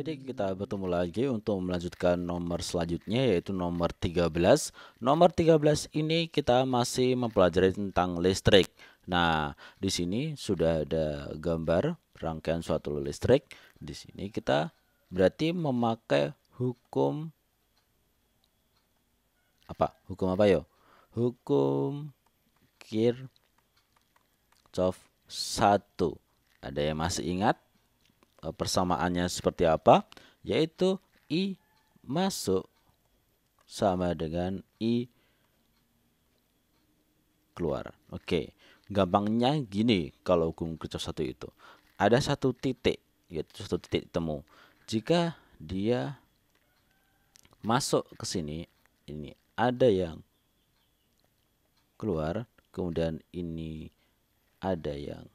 jadi kita bertemu lagi untuk melanjutkan nomor selanjutnya yaitu nomor 13. Nomor 13 ini kita masih mempelajari tentang listrik. Nah, di sini sudah ada gambar rangkaian suatu listrik. Di sini kita berarti memakai hukum apa? Hukum apa yo? Hukum Kirchhoff 1. Ada yang masih ingat? E, persamaannya seperti apa yaitu i masuk sama dengan i keluar. Oke, gampangnya gini kalau hukum Kirchhoff satu itu. Ada satu titik, yaitu satu titik temu. Jika dia masuk ke sini, ini ada yang keluar, kemudian ini ada yang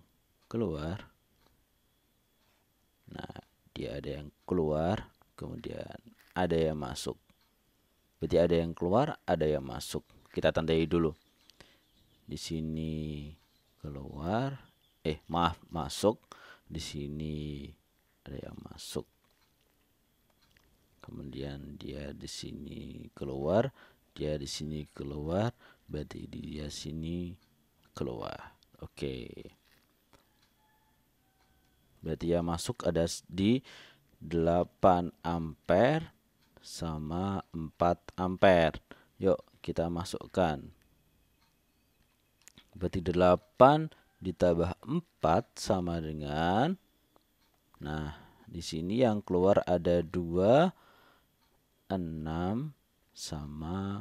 keluar, dia ada yang keluar kemudian ada yang masuk berarti ada yang keluar ada yang masuk kita tandai dulu di sini keluar eh maaf masuk di sini ada yang masuk kemudian dia di sini keluar dia di sini keluar berarti dia sini keluar oke okay. Berarti ya masuk ada di 8 ampere sama 4 ampere. Yuk kita masukkan. Berarti 8 ditambah 4 sama dengan Nah, di sini yang keluar ada 2 6 sama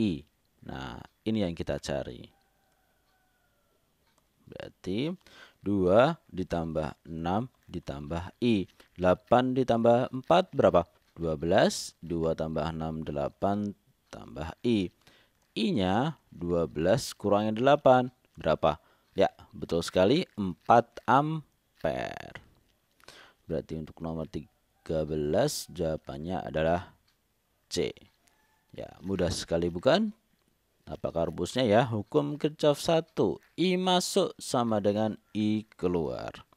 i. Nah, ini yang kita cari. Berarti 2 ditambah 6 ditambah I. 8 ditambah 4 berapa? 12. 2 tambah 6, 8 tambah I. I-nya 12 kurangnya 8. Berapa? Ya, betul sekali 4 ampere. Berarti untuk nomor 13 jawabannya adalah C. Ya, mudah sekali bukan? Apa rumusnya ya? Hukum kecaf 1. I masuk sama dengan I keluar.